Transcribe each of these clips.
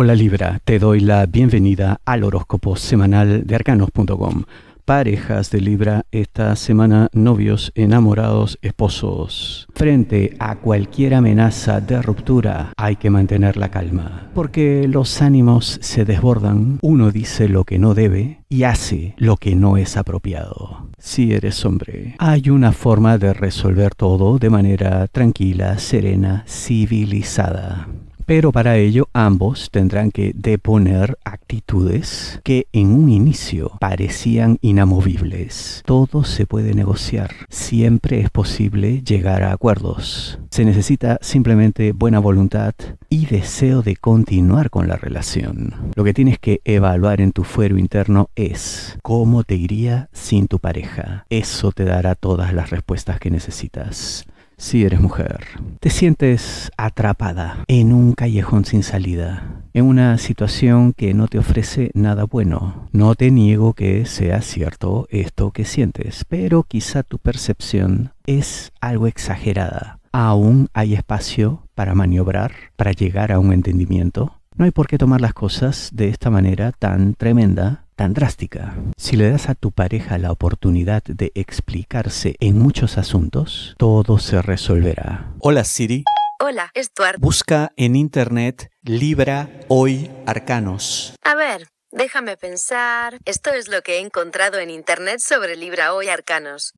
Hola Libra, te doy la bienvenida al horóscopo semanal de arcanos.com. Parejas de Libra esta semana, novios, enamorados, esposos. Frente a cualquier amenaza de ruptura hay que mantener la calma, porque los ánimos se desbordan, uno dice lo que no debe y hace lo que no es apropiado si eres hombre. Hay una forma de resolver todo de manera tranquila, serena, civilizada. Pero para ello ambos tendrán que deponer actitudes que en un inicio parecían inamovibles. Todo se puede negociar. Siempre es posible llegar a acuerdos. Se necesita simplemente buena voluntad y deseo de continuar con la relación. Lo que tienes que evaluar en tu fuero interno es cómo te iría sin tu pareja. Eso te dará todas las respuestas que necesitas si eres mujer. Te sientes atrapada en un callejón sin salida, en una situación que no te ofrece nada bueno. No te niego que sea cierto esto que sientes, pero quizá tu percepción es algo exagerada. Aún hay espacio para maniobrar, para llegar a un entendimiento. No hay por qué tomar las cosas de esta manera tan tremenda tan drástica. Si le das a tu pareja la oportunidad de explicarse en muchos asuntos, todo se resolverá. Hola Siri. Hola, Stuart. Busca en internet Libra Hoy Arcanos. A ver, déjame pensar. Esto es lo que he encontrado en internet sobre Libra Hoy Arcanos.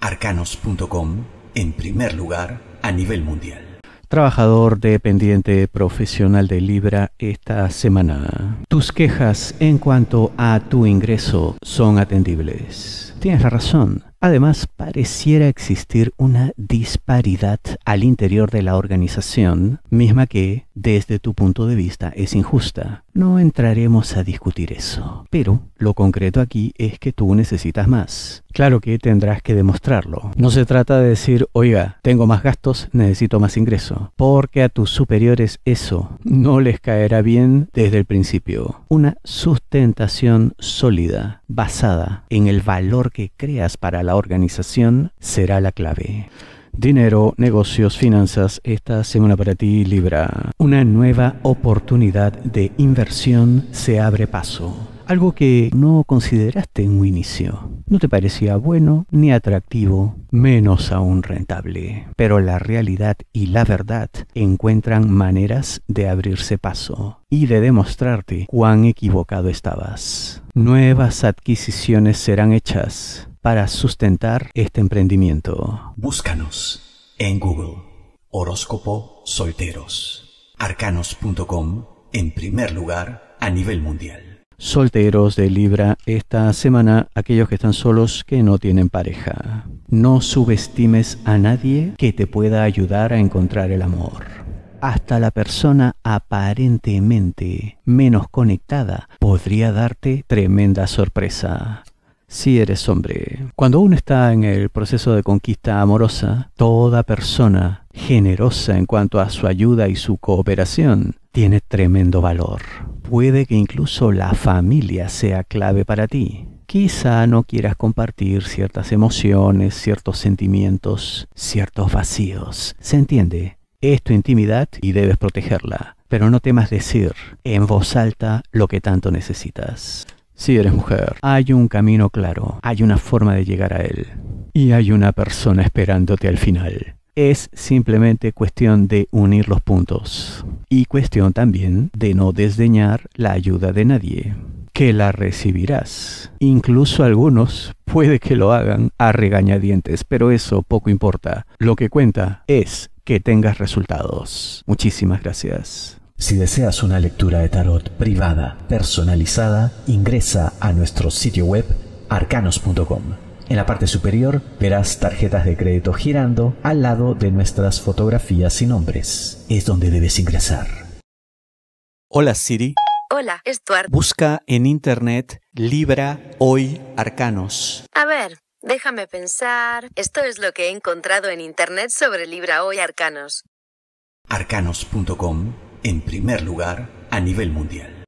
Arcanos.com, en primer lugar, a nivel mundial trabajador dependiente profesional de Libra esta semana. Tus quejas en cuanto a tu ingreso son atendibles. Tienes la razón. Además, pareciera existir una disparidad al interior de la organización, misma que, desde tu punto de vista, es injusta. No entraremos a discutir eso, pero lo concreto aquí es que tú necesitas más. Claro que tendrás que demostrarlo. No se trata de decir, oiga, tengo más gastos, necesito más ingreso, porque a tus superiores eso no les caerá bien desde el principio. Una sustentación sólida, basada en el valor que creas para la organización será la clave. Dinero, negocios, finanzas, esta semana para ti Libra. Una nueva oportunidad de inversión se abre paso algo que no consideraste en un inicio. No te parecía bueno ni atractivo, menos aún rentable. Pero la realidad y la verdad encuentran maneras de abrirse paso y de demostrarte cuán equivocado estabas. Nuevas adquisiciones serán hechas para sustentar este emprendimiento. Búscanos en Google. Horóscopo Solteros. Arcanos.com en primer lugar a nivel mundial solteros de Libra esta semana, aquellos que están solos que no tienen pareja. No subestimes a nadie que te pueda ayudar a encontrar el amor. Hasta la persona aparentemente menos conectada podría darte tremenda sorpresa si eres hombre. Cuando uno está en el proceso de conquista amorosa, toda persona generosa en cuanto a su ayuda y su cooperación tiene tremendo valor. Puede que incluso la familia sea clave para ti. Quizá no quieras compartir ciertas emociones, ciertos sentimientos, ciertos vacíos. ¿Se entiende? Es tu intimidad y debes protegerla. Pero no temas decir en voz alta lo que tanto necesitas. Si eres mujer, hay un camino claro, hay una forma de llegar a él. Y hay una persona esperándote al final. Es simplemente cuestión de unir los puntos y cuestión también de no desdeñar la ayuda de nadie, que la recibirás. Incluso algunos puede que lo hagan a regañadientes, pero eso poco importa. Lo que cuenta es que tengas resultados. Muchísimas gracias. Si deseas una lectura de tarot privada, personalizada, ingresa a nuestro sitio web arcanos.com. En la parte superior verás tarjetas de crédito girando al lado de nuestras fotografías y nombres. Es donde debes ingresar. Hola Siri. Hola, Stuart. Busca en internet Libra Hoy Arcanos. A ver, déjame pensar. Esto es lo que he encontrado en internet sobre Libra Hoy Arcanos. Arcanos.com, en primer lugar, a nivel mundial.